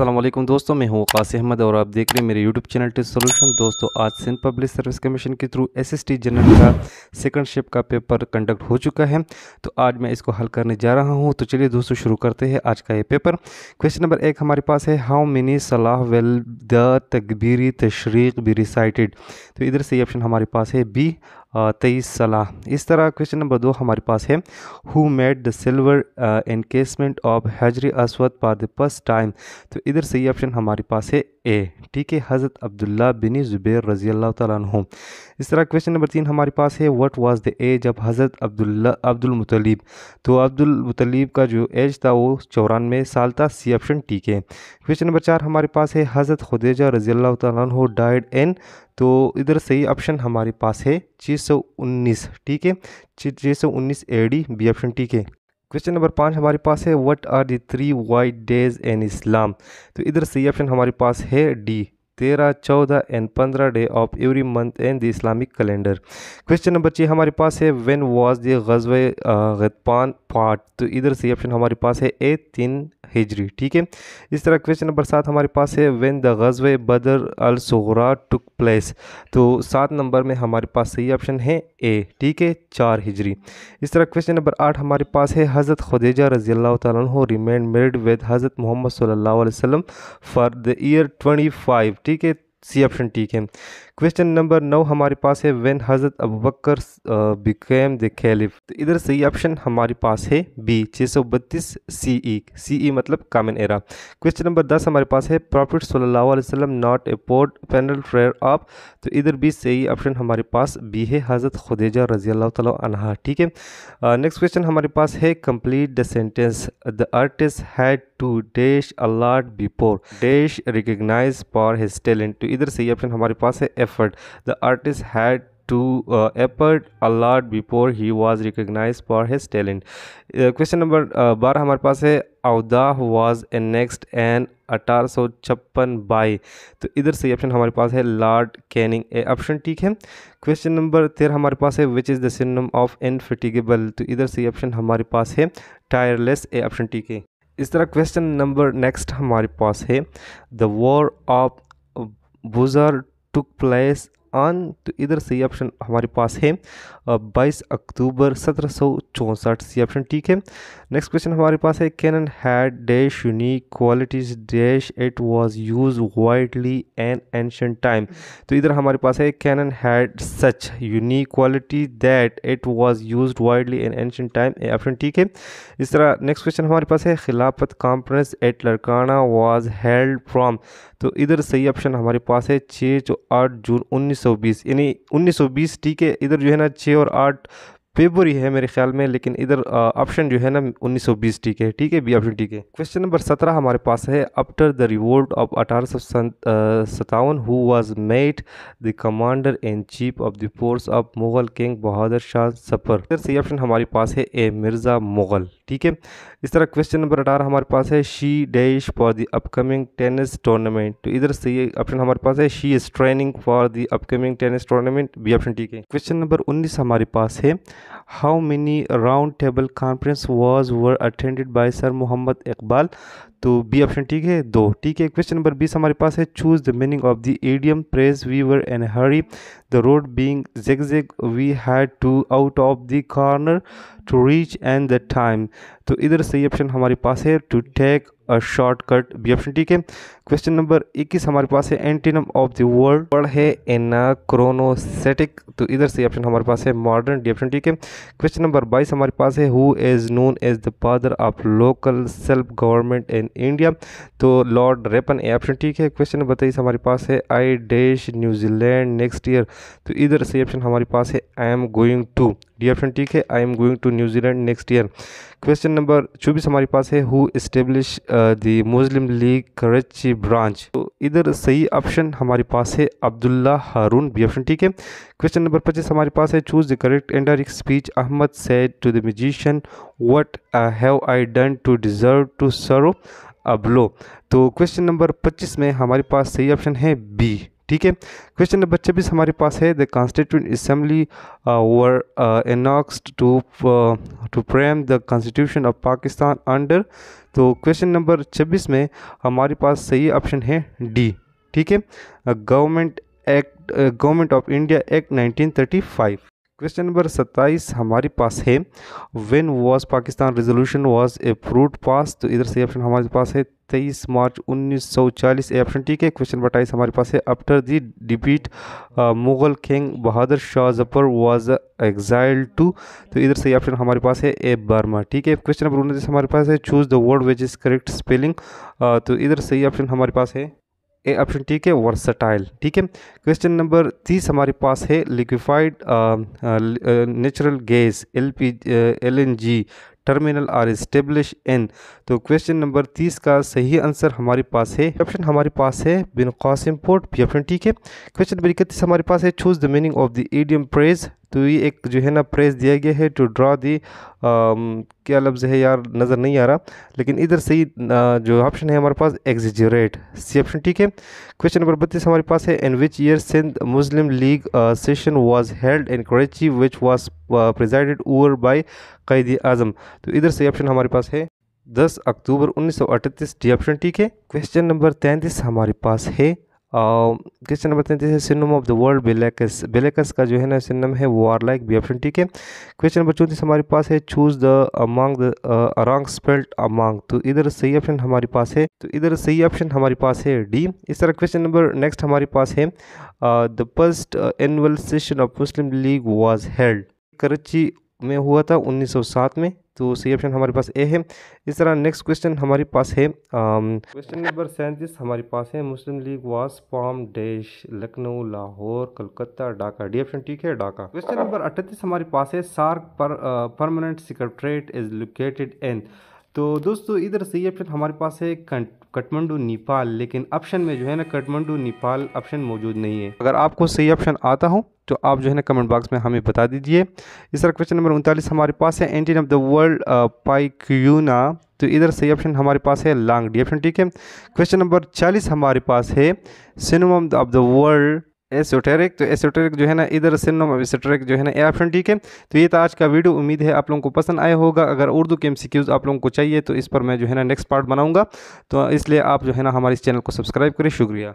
असलम दोस्तों मैं हूँ कासी अहमद और आप देख रहे हैं मेरे यूट्यूब चैनल टी सोल्यूशन दोस्तों आज सिंध पब्लिक सर्विस कमीशन के थ्रू टी जनरल का सेकंड शिप का पेपर कंडक्ट हो चुका है तो आज मैं इसको हल करने जा रहा हूँ तो चलिए दोस्तों शुरू करते हैं आज का ये पेपर क्वेश्चन नंबर एक हमारे पास है how many salah will the takbiri tashreeq be recited तो इधर से ये ऑप्शन हमारे पास है बी तेईस सलाह इस तरह क्वेश्चन नंबर दो हमारे पास है who made the silver encasement of Hajri Aswad for the first time तो इधर सही ऑप्शन हमारे पास है ए ठीक है हज़रत अब्दुल्ला बिन ज़ुबैर रज़ी अल्लाह तु इस तरह क्वेश्चन नंबर तीन हमारे पास है what was the age of Hazrat Abdullah मुतलीब तो मुतलीब का जो एज था वो चौरानवे साल था सी ऑप्शन ठीक है क्वेश्चन नंबर चार हमारे पास है हज़रत खुदेजा रज़ी अल्लाह तु डाइड एन तो इधर सही ऑप्शन हमारे पास है छः सौ उन्नीस ठीक है छः सौ उन्नीस ए डी बी ऑप्शन ठीक है क्वेश्चन नंबर पाँच हमारे पास है what are the three white days in Islam तो इधर सही ऑप्शन हमारे पास है डी तेरह चौदह एंड पंद्रह day of every month and the Islamic calendar question number छः हमारे पास है when was the Ghazwa Ghatafan fought तो इधर सही ऑप्शन हमारे पास है ए तीन हिजरी ठीक है इस तरह क्वेश्चन नंबर सात हमारे पास है वेन द गज़ बदर अलसरा टुक प्लेस तो सात नंबर में हमारे पास सही ऑप्शन है ए ठीक है चार हिजरी इस तरह क्वेश्चन नंबर आठ हमारे पास है हज़रत खदेजा रजी अल्लाह तु रिमेन मेरिड विद हज़रत Mohammad salla wasallam for the year twenty five ठीक है सी ऑप्शन ठीक है क्वेश्चन नंबर नौ हमारे पास है when Hazrat Abu Bakr became the caliph तो इधर सही ऑप्शन हमारे पास है बी छः सौ बत्तीस सी ई सी ई मतलब कामन एरा क्वेश्चन नंबर दस हमारे पास है profit sallallahu alaihi wasallam not a port panel prayer of तो इधर भी सही ऑप्शन हमारे पास बी है हज़रत खुदेजा रजी अल्लाह तहा ठीक है नेक्स्ट uh, क्वेश्चन हमारे पास है complete the sentence the artist had to dash a lot before dash recognise for his talent तो इधर सही ऑप्शन हमारे पास है effort. The artist had to uh, effort a lot before he was recognized for his talent. Uh, question number uh, बारह हमारे पास है अवदा was annexed and अठारह सौ छप्पन बाई तो इधर सही ऑप्शन हमारे पास है लॉर्ड कैनिंग ए ऑप्शन ठीक है क्वेश्चन नंबर तेरह हमारे पास है which is the synonym of indefatigable तो इधर सही ऑप्शन हमारे पास है टायरलेस ए ऑप्शन ठीक है इस तरह क्वेश्चन नंबर नेक्स्ट हमारे पास है the war of Buxar took place on तो इधर सही ऑप्शन हमारे पास है बाईस अक्टूबर सत्रह सौ चौंसठ सी ऑप्शन ठीक है नेक्स्ट क्वेश्चन हमारे पास है cannon had dash unique qualities dash it was use widely in ancient time तो इधर हमारे पास है cannon had such unique quality that it was use widely and ancient time option ठीक है इस तरह नेक्स्ट क्वेश्चन हमारे पास है Khilafat conference at Larkana was held from तो इधर सही ऑप्शन हमारे पास है छः जो आठ जून उन्नीस 1920 यानी 1920 टी के इधर जो है ना छः और आठ पेपर ही है मेरे ख्याल में लेकिन इधर ऑप्शन जो है ना 1920 ठीक है ठीक है बी ऑप्शन ठीक है क्वेश्चन नंबर सत्रह हमारे पास है आफ्टर द रिवोल्ट ऑफ अठारह सतावन who was made the commander in chief of the force of Mughal king Bahadur Shah Zafar इधर सही ऑप्शन हमारे पास है ए मिर्ज़ा मुगल ठीक है इस तरह क्वेश्चन नंबर अठारह हमारे पास है she dash for the upcoming tennis tournament तो इधर से ये ऑप्शन हमारे पास है she is training for the upcoming tennis tournament B option ठीक है क्वेश्चन नंबर उन्नीस हमारे पास है how many round table conference was were attended by sir Mohammad Iqbal तो बी ऑप्शन ठीक है दो ठीक है क्वेश्चन नंबर बीस हमारे पास है choose the meaning of the idiom press we were in hurry the road being zig zag we had to out of the corner to reach and the time तो इधर सही ऑप्शन हमारे पास है to take a shortcut B option ठीक है question number इक्कीस हमारे पास है एंटीनम ऑफ द वर्ल्ड पर है एन क्रोनोसेटिक तो इधर से ऑप्शन हमारे पास है मॉडर्न डी ऑप्शन ठीक है क्वेश्चन नंबर बाईस हमारे पास है who is known as the father of local self government in India तो लॉर्ड रेपन ए ऑप्शन ठीक है क्वेश्चन नंबर तेईस हमारे पास है I dash New Zealand next year तो इधर से ऑप्शन हमारे पास है I am going to D option ठीक है I am going to New Zealand next year question number चौबीस हमारे पास है who establish the Muslim league Karachi branch तो इधर सही ऑप्शन हमारे पास है अब्दुल्ला हारून बी ऑप्शन ठीक है क्वेश्चन नंबर पच्चीस हमारे पास है choose the correct indirect speech Ahmed said to the musician what have I done to deserve to serve a blow तो क्वेश्चन नंबर पच्चीस में हमारे पास सही ऑप्शन है बी ठीक है क्वेश्चन नंबर छब्बीस हमारे पास है the constituent assembly were annexed to to frame the constitution of Pakistan under तो क्वेश्चन नंबर छब्बीस में हमारे पास सही ऑप्शन है डी ठीक है government act government of India act 1935 question number सत्ताईस हमारे पास है when was Pakistan resolution was fruit passed तो इधर से ऑप्शन हमारे पास है तेईस मार्च 1940 ए ऑप्शन ठीक है क्वेश्चन नंबर अट्ठाईस हमारे पास है after the defeat Mughal king Bahadur Shah Zafar was exile to तो इधर से ऑप्शन हमारे पास है ए बर्मा ठीक है क्वेश्चन नंबर उन्नीस हमारे पास है choose the word which is correct spelling तो इधर सही ऑप्शन हमारे पास है ए ऑप्शन ठीक है वर्सटाइल ठीक है क्वेश्चन नंबर तीस हमारे पास है liquefied natural gas L P L N G terminal are establish in तो क्वेश्चन नंबर तीस का सही आंसर हमारे पास है ऑप्शन हमारे पास है बिन कासिम पोर्ट भी ऑप्शन ठीक है क्वेश्चन नंबर इकतीस हमारे पास है choose the meaning of the idiom praise तो ये एक जो है ना फ्रेज दिया गया है टू ड्रा दी क्या लफ्ज़ है यार नज़र नहीं आ रहा लेकिन इधर सही जो ऑप्शन है हमारे पास एग्जिजरेट सी ऑप्शन ठीक है क्वेश्चन नंबर बत्तीस हमारे पास है in which year Sindh Muslim league session was held in Karachi which was presided over by Quaid Azam तो इधर सही ऑप्शन हमारे पास है दस अक्टूबर उन्नीस सौ अठतीस डी ऑप्शन ठीक है क्वेश्चन नंबर तैंतीस हमारे पास है क्वेश्चन नंबर तैंतीस है synonym of the world bellicose bellicose का जो है ना सिनम है वार लाइक बी ऑप्शन ठीक है क्वेश्चन नंबर चौंतीस हमारे पास है choose the among the wrong spelt among तो इधर सही ऑप्शन हमारे पास है तो इधर सही ऑप्शन हमारे पास है डी इस तरह क्वेश्चन नंबर नेक्स्ट हमारे पास है the first annual session of Muslim league was held Karachi में हुआ था उन्नीस में तो सही ऑप्शन हमारे पास ए है इस तरह नेक्स्ट क्वेश्चन हमारे पास है क्वेश्चन um, नंबर सैंतीस हमारे पास है Muslim league was formed dash Lucknow Lahore Calcutta Dhaka D option ठीक है ढाका क्वेश्चन नंबर अट्ठतीस हमारे पास है सार्क पर permanent secretariat is located in तो दोस्तों इधर सही ऑप्शन हमारे पास है कंट काठमांडू नेपाल लेकिन ऑप्शन में जो है ना काठमांडू नेपाल ऑप्शन मौजूद नहीं है अगर आपको सही ऑप्शन आता हो तो आप जो है ना कमेंट बॉक्स में हमें बता दीजिए इस तरह क्वेश्चन नंबर उनतालीस हमारे पास है एंटीन ऑफ द वर्ल्ड पाइक्यूना तो इधर सही ऑप्शन हमारे पास है लॉन्ग डी ऑप्शन ठीक है क्वेश्चन नंबर चालीस हमारे पास है synonym of the world esoteric तो एसोटेरिक जो है ना इधर सिनोम ऑफ एसोटेरिक जो है ना ए ऑप्शन ठीक है तो ये था तो आज का वीडियो उम्मीद है आप लोगों को पसंद आया होगा अगर उर्दू के एमसीक्यूज़ आप लोगों को चाहिए तो इस पर मैं जो है ना नेक्स्ट पार्ट बनाऊंगा तो इसलिए आप जो है ना हमारे इस चैनल को सब्सक्राइब करें शुक्रिया